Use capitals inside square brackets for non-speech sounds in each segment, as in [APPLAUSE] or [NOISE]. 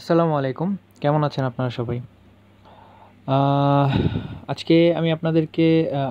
আসসালামু আলাইকুম কেমন আছেন আপনারা সবাই আজকে আমি আপনাদেরকে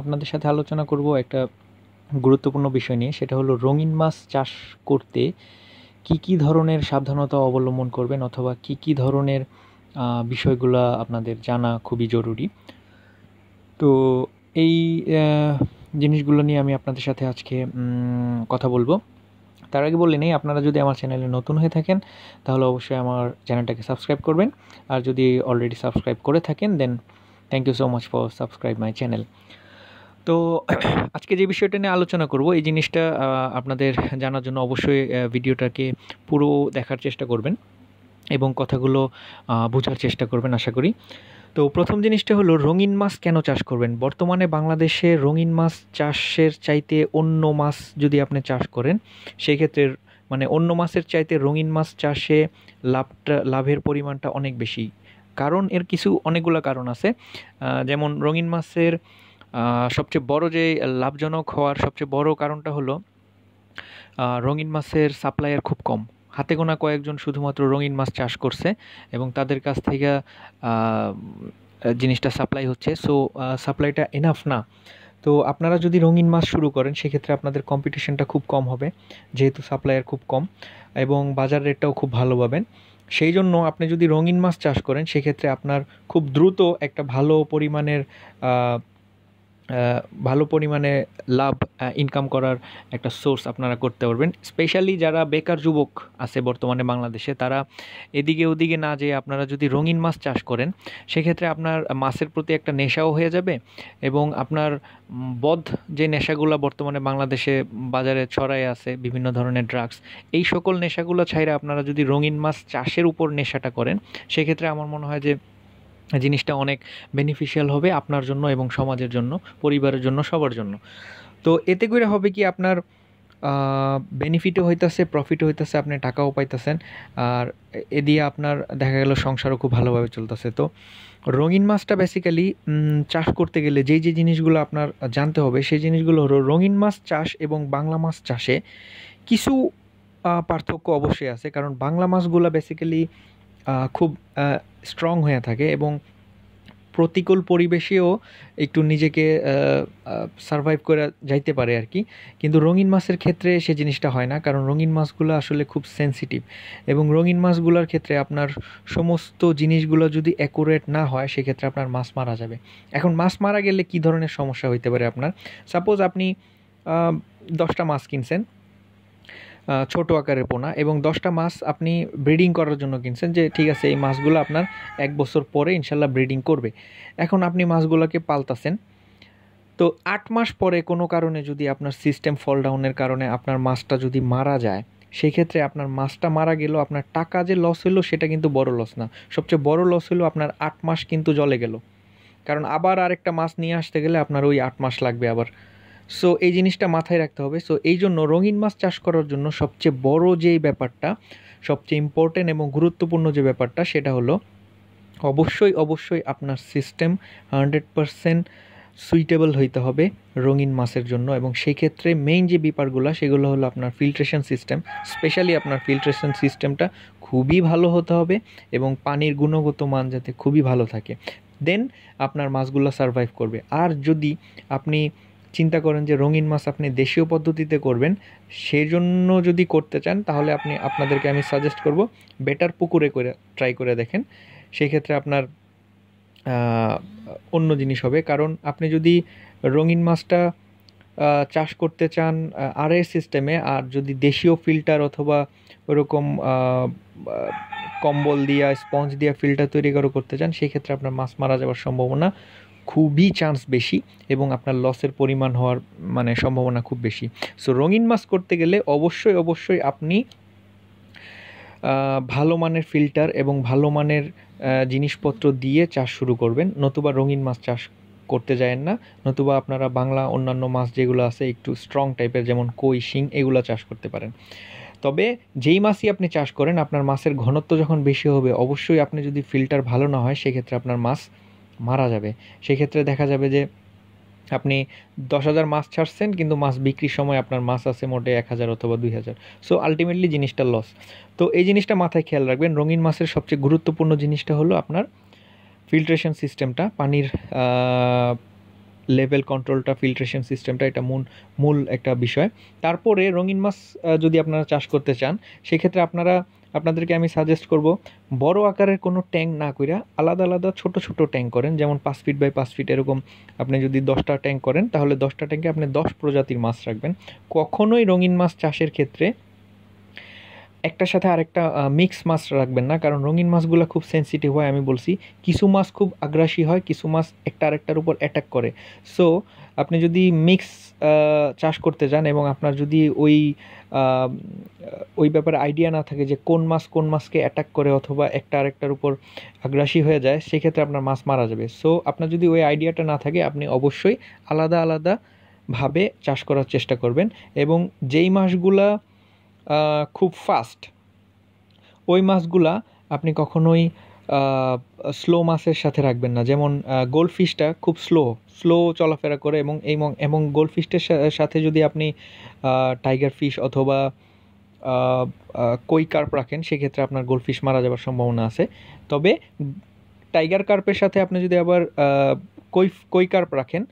আপনাদের সাথে আলোচনা করব একটা গুরুত্বপূর্ণ বিষয় নিয়ে সেটা হলো রঙিন মাছ চাষ করতে কি কি ধরনের সাবধানতা অবলম্বন করবেন অথবা কি কি ধরনের বিষয়গুলো আপনাদের জানা খুবই জরুরি তো এই জিনিসগুলো নিয়ে আমি আপনাদের সাথে আজকে কথা বলবো তার আগে বলে নেই আপনারা যদি আমার চ্যানেলে নতুন হয়ে থাকেন তাহলে অবশ্যই আমার চ্যানেলটাকে সাবস্ক্রাইব করবেন আর যদি অলরেডি সাবস্ক্রাইব করে থাকেন দেন thank you so much for subscribe my channel তো [CLEARS THROAT] আজকে যে বিষয়টা নিয়ে আলোচনা করব এই জিনিসটা আপনাদের জানার জন্য অবশ্যই ভিডিওটাকে পুরো দেখার চেষ্টা করবেন এবং কথাগুলো বোঝার চেষ্টা করবেন আশা করি তো প্রথম জিনিসটা হলো রঙিন মাছ কেন চাষ করবেন বর্তমানে বাংলাদেশে রঙিন মাছ চাষের চাইতে অন্য মাছ যদি আপনি চাষ করেন সেক্ষেত্রে মানে অন্য মাছের চাইতে রঙিন মাছ চাষে লাভটা লাভের পরিমাণটা অনেক বেশি কারণ এর কিছু অনেকগুলো কারণ আছে যেমন রঙিন মাছের সবচেয়ে বড় যে লাভজনক হওয়ার সবচেয়ে বড় কারণটা হলো রঙিন মাছের সাপ্লায়ার খুব কম হাতে গোনা কয়েকজন শুধুমাত্র রঙিন মাছ চাষ করছে এবং তাদের কাছ থেকে জিনিসটা সাপ্লাই হচ্ছে সো সাপ্লাইটা এনাফ না তো আপনারা যদি রঙিন মাছ শুরু করেন সেক্ষেত্রে আপনাদের কম্পিটিশনটা খুব কম হবে যেহেতু সাপ্লায়ার খুব কম এবং বাজার রেটটাও খুব ভালো পাবেন সেই জন্য আপনি যদি রঙিন মাছ চাষ করেন সেক্ষেত্রে আপনার খুব দ্রুত একটা ভালো পরিমাণের ভালো পরিমাণে লাভ ইনকাম করার একটা সোর্স আপনারা করতে পারবেন স্পেশালি যারা বেকার যুবক আছে বর্তমানে বাংলাদেশে তারা এদিকে ওদিকে না যেয়ে আপনারা যদি রঙিন মাছ চাষ করেন সেক্ষেত্রে আপনার মাছের প্রতি একটা নেশাও হয়ে যাবে এবং আপনার বধ যে নেশাগুলো বর্তমানে বাংলাদেশে বাজারে ছড়াই আছে বিভিন্ন ধরনের ড্রাগস এই সকল নেশাগুলো ছাইরা আপনারা যদি রঙিন মাছ চাষের উপর নেশাটা করেন সেক্ষেত্রে আমার মনে হয় যে জিনিসটা অনেক বেনিফিশিয়াল হবে আপনার জন্য এবং সমাজের জন্য পরিবারের জন্য সবার জন্য তো এতে করে হবে কি আপনার বেনিফিটও হইতেছে প্রফিটও হইতেছে আপনি টাকাও পাইতেছেন আর এ দিয়ে আপনার দেখা গেল সংসারও খুব ভালোভাবে চলতেছে তো রঙিন মাছটা বেসিক্যালি চাষ করতে গেলে যেই যে জিনিসগুলো আপনার জানতে হবে সেই জিনিসগুলো হলো রঙিন মাছ চাষ এবং বাংলা মাছ চাষে কিছু পার্থক্য অবশ্যই আছে কারণ বাংলা মাছগুলো বেসিক্যালি খুব স্ট্রং হয়ে থাকে এবং প্রতিকূল পরিবেশেও একটু নিজেকে সারভাইভ করে যাইতে পারে আর কি কিন্তু রঙিন মাছের ক্ষেত্রে সে জিনিসটা হয় না কারণ রঙিন মাছগুলো আসলে খুব সেন্সিটিভ এবং রঙিন মাছগুলোর ক্ষেত্রে আপনার সমস্ত জিনিসগুলো যদি অ্যাকুরেট না হয় সেক্ষেত্রে আপনার মাছ মারা যাবে এখন মাছ মারা গেলে কি ধরনের সমস্যা হইতে পারে আপনার সাপোজ আপনি দশটা মাছ কিনছেন ছোট আকারের পোনা এবং দশটা মাছ আপনি ব্রিডিং করার জন্য কিনছেন যে ঠিক আছে এই মাছগুলো আপনার এক বছর পরে ইনশাল্লাহ ব্রিডিং করবে এখন আপনি মাছগুলোকে পালতাছেন তো আট মাস পরে কোনো কারণে যদি আপনার সিস্টেম ফল ডাউনের কারণে আপনার মাছটা যদি মারা যায় সেই ক্ষেত্রে আপনার মাছটা মারা গেল আপনার টাকা যে লস হলো সেটা কিন্তু বড় লস না সবচেয়ে বড় লস হলো আপনার আট মাস কিন্তু জলে গেল কারণ আবার আরেকটা মাছ নিয়ে আসতে গেলে আপনার ওই আট মাস লাগবে আবার সো এই জিনিসটা মাথায় রাখতে হবে সো এই জন্য রঙিন মাছ চাষ করার জন্য সবচেয়ে বড় যেই ব্যাপারটা সবচেয়ে ইম্পর্টেন্ট এবং গুরুত্বপূর্ণ যে ব্যাপারটা সেটা হলো অবশ্যই অবশ্যই আপনার সিস্টেম হান্ড্রেড পারসেন্ট সুইটেবল হইতে হবে রঙিন মাছের জন্য এবং সেই ক্ষেত্রে মেইন যে বিপারগুলো সেগুলো হলো আপনার ফিল্ট্রেশন সিস্টেম স্পেশালি আপনার ফিল্ট্রেশন সিস্টেমটা খুবই ভালো হতে হবে এবং পানির গুণগত মান যাতে খুবই ভালো থাকে দেন আপনার মাছগুলো সারভাইভ করবে আর যদি আপনি চিন্তা করেন যে রঙিন মাছ আপনি দেশীয় পদ্ধতিতে করবেন সেই জন্য যদি করতে চান তাহলে আপনি আপনাদেরকে আমি সাজেস্ট করব বেটার পুকুরে করে ট্রাই করে দেখেন সেই ক্ষেত্রে আপনার অন্য জিনিস হবে কারণ আপনি যদি রঙিন মাছটা চাষ করতে চান আরএ সিস্টেমে আর যদি দেশীয় ফিল্টার অথবা ওরকম কম্বল দিয়া স্পঞ্জ দিয়া ফিল্টার তৈরি করে করতে চান সেই ক্ষেত্রে আপনার মাছ মারা যাওয়ার সম্ভাবনা খুবই চান্স বেশি এবং আপনার লসের পরিমাণ হওয়ার মানে সম্ভাবনা খুব বেশি সো রঙিন মাছ করতে গেলে অবশ্যই অবশ্যই আপনি ভালো মানের ফিল্টার এবং ভালো মানের জিনিসপত্র দিয়ে চাষ শুরু করবেন নতুবা রঙিন মাছ চাষ করতে যায়েন না নতুবা আপনারা বাংলা অন্যান্য মাছ যেগুলো আছে একটু স্ট্রং টাইপের যেমন কই শিং এগুলো চাষ করতে পারেন তবে যেই মাছই আপনি চাষ করেন আপনার মাছের ঘনত্ব যখন বেশি হবে অবশ্যই আপনি যদি ফিল্টার ভালো না হয় সেক্ষেত্রে আপনার মাছ মারা যাবে সেক্ষেত্রে দেখা যাবে যে আপনি দশ হাজার মাছ ছাড়ছেন কিন্তু মাছ বিক্রির সময় আপনার মাছ আছে মোটে এক হাজার অথবা দুই হাজার সো আলটিমেটলি জিনিসটা লস তো এই জিনিসটা মাথায় খেয়াল রাখবেন রঙিন মাছের সবচেয়ে গুরুত্বপূর্ণ জিনিসটা হলো আপনার ফিল্ট্রেশন সিস্টেমটা পানির লেভেল কন্ট্রোলটা ফিল্ট্রেশন সিস্টেমটা এটা মূল মূল একটা বিষয় তারপরে রঙিন মাছ যদি আপনারা চাষ করতে চান সেক্ষেত্রে আপনারা আপনাদেরকে আমি সাজেস্ট করব বড় আকারের কোনো ট্যাঙ্ক না কইরা আলাদা আলাদা ছোট ছোট ট্যাঙ্ক করেন যেমন পাঁচ ফিট বাই পাঁচ ফিট এরকম আপনি যদি দশটা ট্যাঙ্ক করেন তাহলে দশটা ট্যাঙ্কে আপনি দশ প্রজাতির মাছ রাখবেন কখনোই রঙিন মাছ চাষের ক্ষেত্রে একটার সাথে আরেকটা মিক্স মাছ রাখবেন না কারণ রঙিন মাছগুলো খুব সেন্সিটিভ হয় আমি বলছি কিছু মাছ খুব আগ্রাসী হয় কিছু মাছ একটা আরেকটার উপর অ্যাটাক করে সো আপনি যদি মিক্স চাষ করতে যান এবং আপনার যদি ওই ওই ব্যাপারে আইডিয়া না থাকে যে কোন মাছ কোন মাছকে অ্যাটাক করে অথবা একটা আরেকটার উপর আগ্রাসী হয়ে যায় সেক্ষেত্রে আপনার মাছ মারা যাবে সো আপনার যদি ওই আইডিয়াটা না থাকে আপনি অবশ্যই আলাদা আলাদা ভাবে চাষ করার চেষ্টা করবেন এবং যেই মাছগুলা খুব ফাস্ট ওই মাছগুলা আপনি কখনোই স্লো মাছের সাথে রাখবেন না যেমন গোলফিশটা খুব স্লো স্লো চলাফেরা করে এবং এবং এবং গোলফিশটার সাথে যদি আপনি টাইগার ফিশ অথবা কই কার্প রাখেন সেক্ষেত্রে আপনার গোলফিশ মারা যাওয়ার সম্ভাবনা আছে তবে টাইগার কার্পের সাথে আপনি যদি আবার কই কই কার্প রাখেন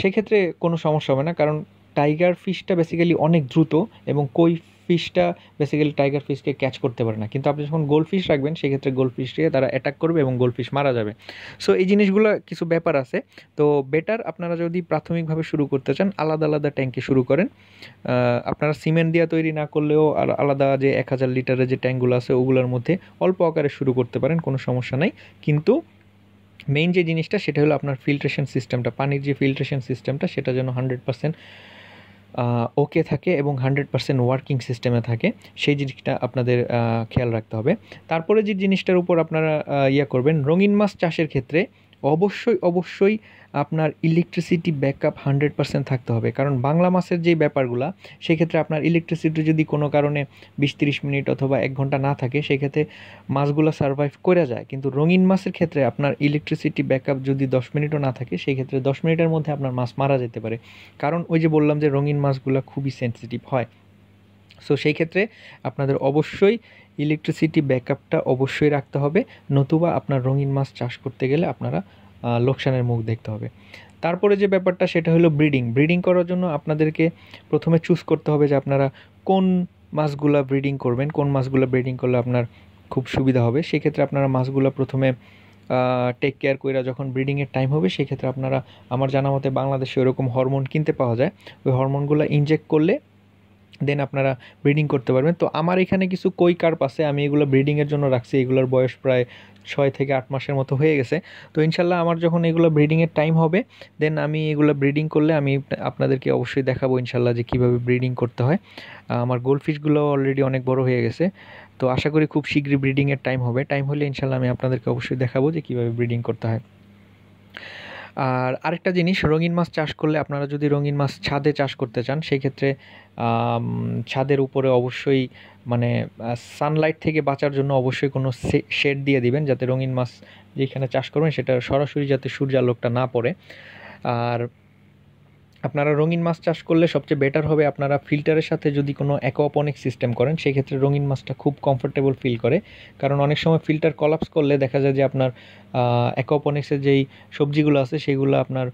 সেক্ষেত্রে কোনো সমস্যা হবে না কারণ টাইগার ফিশটা বেসিক্যালি অনেক দ্রুত এবং কই ফিশটা বেসিক্যালি টাইগার ফিশকে ক্যাচ করতে পারে না কিন্তু আপনি যখন গোল্ড ফিশ রাখবেন সেক্ষেত্রে গোল্ড দিয়ে তারা অ্যাটাক করবে এবং গোল্ড ফিশ মারা যাবে সো এই জিনিসগুলো কিছু ব্যাপার আছে তো বেটার আপনারা যদি প্রাথমিকভাবে শুরু করতে চান আলাদা আলাদা ট্যাঙ্কে শুরু করেন আপনারা সিমেন্ট দিয়ে তৈরি না করলেও আর আলাদা যে এক হাজার লিটারের যে ট্যাঙ্কগুলো আছে ওগুলোর মধ্যে অল্প আকারে শুরু করতে পারেন কোনো সমস্যা নাই কিন্তু মেইন যে জিনিসটা সেটা হলো আপনার ফিল্ট্রেশন সিস্টেমটা পানির যে ফিল্ট্রেশন সিস্টেমটা সেটা যেন হান্ড্রেড পার্সেন্ট ওকে থাকে এবং হান্ড্রেড পার্সেন্ট ওয়ার্কিং সিস্টেমে থাকে সেই জিনিসটা আপনাদের খেয়াল রাখতে হবে তারপরে যে জিনিসটার উপর আপনারা ইয়ে করবেন রঙিন মাছ চাষের ক্ষেত্রে অবশ্যই অবশ্যই আপনার ইলেকট্রিসিটি ব্যাকআপ হান্ড্রেড পার্সেন্ট থাকতে হবে কারণ বাংলা মাসের যে ব্যাপারগুলো সেক্ষেত্রে আপনার ইলেকট্রিসিটি যদি কোনো কারণে বিশ তিরিশ মিনিট অথবা এক ঘন্টা না থাকে সেক্ষেত্রে মাছগুলো সার্ভাইভ করে যায় কিন্তু রঙিন মাছের ক্ষেত্রে আপনার ইলেকট্রিসিটি ব্যাকআপ যদি দশ মিনিটও না থাকে সেই ক্ষেত্রে দশ মিনিটের মধ্যে আপনার মাছ মারা যেতে পারে কারণ ওই যে বললাম যে রঙিন মাছগুলো খুবই সেন্সিটিভ হয় সো সেই ক্ষেত্রে আপনাদের অবশ্যই ইলেকট্রিসিটি ব্যাকআপটা অবশ্যই রাখতে হবে নতুবা আপনার রঙিন মাছ চাষ করতে গেলে আপনারা লোকসানের মুখ দেখতে হবে তারপরে যে ব্যাপারটা সেটা হলো ব্রিডিং ব্রিডিং করার জন্য আপনাদেরকে প্রথমে চুজ করতে হবে যে আপনারা কোন মাছগুলো ব্রিডিং করবেন কোন মাছগুলো ব্রিডিং করলে আপনার খুব সুবিধা হবে সেক্ষেত্রে আপনারা মাছগুলো প্রথমে টেক কেয়ার কইরা যখন ব্রিডিংয়ের টাইম হবে সেক্ষেত্রে আপনারা আমার জানা মতে বাংলাদেশে ওরকম হরমোন কিনতে পাওয়া যায় ওই হরমোনগুলো ইনজেক্ট করলে দেন আপনারা ব্রিডিং করতে পারবেন তো আমার এখানে কিছু কই কার্প আছে আমি এগুলো ব্রিডিংয়ের জন্য রাখছি এগুলোর বয়স প্রায় ছয় থেকে আট মাসের মতো হয়ে গেছে তো ইনশাল্লাহ আমার যখন এগুলো ব্রিডিংয়ের টাইম হবে দেন আমি এগুলো ব্রিডিং করলে আমি আপনাদেরকে অবশ্যই দেখাবো ইনশাল্লাহ যে কীভাবে ব্রিডিং করতে হয় আমার গোলফিশগুলো অলরেডি অনেক বড় হয়ে গেছে তো আশা করি খুব শীঘ্রই ব্রিডিংয়ের টাইম হবে টাইম হলে ইনশাল্লাহ আমি আপনাদেরকে অবশ্যই দেখাবো যে কীভাবে ব্রিডিং করতে হয় আর আরেকটা জিনিস রঙিন মাছ চাষ করলে আপনারা যদি রঙিন মাছ ছাদে চাষ করতে চান সেই ক্ষেত্রে ছাদের উপরে অবশ্যই মানে সানলাইট থেকে বাঁচার জন্য অবশ্যই কোনো শেড দিয়ে দিবেন যাতে রঙিন মাছ যেখানে চাষ করবেন সেটা সরাসরি যাতে সূর্যালোকটা না পড়ে আর আপনারা রঙিন মাছ চাষ করলে সবচেয়ে বেটার হবে আপনারা ফিল্টারের সাথে যদি কোনো অ্যাকোপনিক সিস্টেম করেন সেক্ষেত্রে রঙিন মাছটা খুব কমফোর্টেবল ফিল করে কারণ অনেক সময় ফিল্টার কলাপস করলে দেখা যায় যে আপনার অ্যাকোয়াপনিক্সের যেই সবজিগুলো আছে সেগুলো আপনার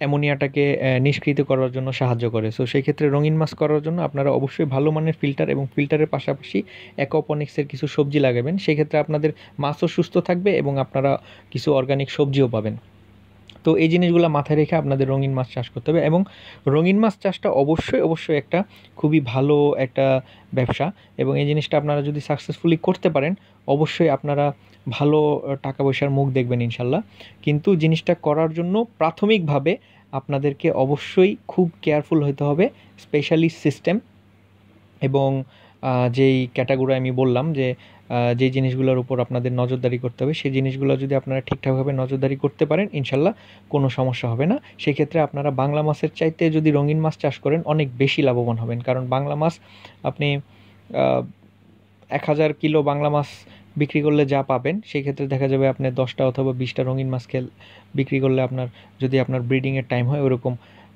অ্যামোনিয়াটাকে নিষ্কৃত করার জন্য সাহায্য করে সো সেই ক্ষেত্রে রঙিন মাছ করার জন্য আপনারা অবশ্যই ভালো মানের ফিল্টার এবং ফিল্টারের পাশাপাশি অ্যাকোপনিক্সের কিছু সবজি লাগাবেন সেক্ষেত্রে আপনাদের মাছও সুস্থ থাকবে এবং আপনারা কিছু অর্গানিক সবজিও পাবেন তো এই জিনিসগুলো মাথায় রেখে আপনাদের রঙিন মাছ চাষ করতে হবে এবং রঙিন মাছ চাষটা অবশ্যই অবশ্যই একটা খুবই ভালো একটা ব্যবসা এবং এই জিনিসটা আপনারা যদি সাকসেসফুলি করতে পারেন অবশ্যই আপনারা ভালো টাকা পয়সার মুখ দেখবেন ইনশাল্লাহ কিন্তু জিনিসটা করার জন্য প্রাথমিকভাবে আপনাদেরকে অবশ্যই খুব কেয়ারফুল হতে হবে স্পেশালি সিস্টেম এবং যেই ক্যাটাগরি আমি বললাম যে যে জিনিসগুলোর উপর আপনাদের নজরদারি করতে হবে সেই জিনিসগুলো যদি আপনারা ঠিকঠাকভাবে নজরদারি করতে পারেন ইনশাল্লাহ কোনো সমস্যা হবে না সেক্ষেত্রে আপনারা বাংলা মাছের চাইতে যদি রঙিন মাছ চাষ করেন অনেক বেশি লাভবান হবেন কারণ বাংলা মাছ আপনি এক হাজার কিলো বাংলা মাছ বিক্রি করলে যা পাবেন সেই ক্ষেত্রে দেখা যাবে আপনি দশটা অথবা বিশটা রঙিন মাছ খেল বিক্রি করলে আপনার যদি আপনার ব্রিডিংয়ের টাইম হয় ওরকম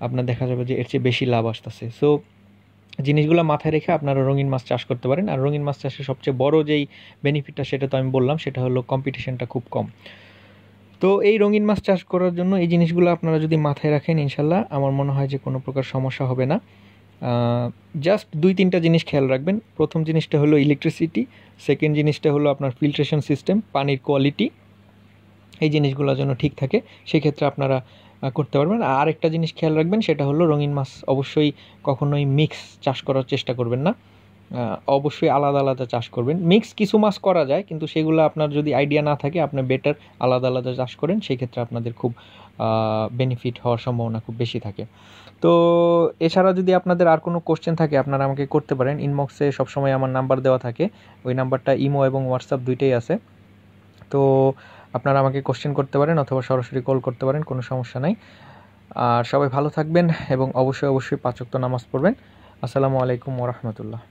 আপনার দেখা যাবে যে এর চেয়ে বেশি লাভ আসতেছে সো জিনিসগুলো মাথায় রেখে আপনারা রঙিন মাছ চাষ করতে পারেন আর রঙিন মাছ চাষের সবচেয়ে বড় যেই বেনিফিটটা সেটা তো আমি বললাম সেটা হলো কম্পিটিশনটা খুব কম তো এই রঙিন মাছ চাষ করার জন্য এই জিনিসগুলো আপনারা যদি মাথায় রাখেন ইনশাল্লাহ আমার মনে হয় যে কোনো প্রকার সমস্যা হবে না জাস্ট দুই তিনটা জিনিস খেয়াল রাখবেন প্রথম জিনিসটা হলো ইলেকট্রিসিটি সেকেন্ড জিনিসটা হলো আপনার ফিল্ট্রেশন সিস্টেম পানির কোয়ালিটি এই জিনিসগুলো যেন ঠিক থাকে সেক্ষেত্রে আপনারা করতে পারবেন আর একটা জিনিস খেয়াল রাখবেন সেটা হলো রঙিন মাছ অবশ্যই কখনোই মিক্স চাষ করার চেষ্টা করবেন না অবশ্যই আলাদা আলাদা চাষ করবেন মিক্স কিছু মাছ করা যায় কিন্তু সেগুলো আপনার যদি আইডিয়া না থাকে আপনি বেটার আলাদা আলাদা চাষ করেন সেক্ষেত্রে আপনাদের খুব বেনিফিট হওয়ার সম্ভাবনা খুব বেশি থাকে তো এছাড়া যদি আপনাদের আর কোনো কোশ্চেন থাকে আপনারা আমাকে করতে পারেন ইনবক্সে সবসময় আমার নাম্বার দেওয়া থাকে ওই নাম্বারটা ইমো এবং হোয়াটসঅ্যাপ দুইটাই আছে তো আপনারা আমাকে কোশ্চেন করতে পারেন অথবা সরাসরি কল করতে পারেন কোনো সমস্যা নাই আর সবাই ভালো থাকবেন এবং অবশ্যই অবশ্যই পাচক্ত নামাজ পড়বেন আসসালামু আলাইকুম ওরহমতুল্লাহ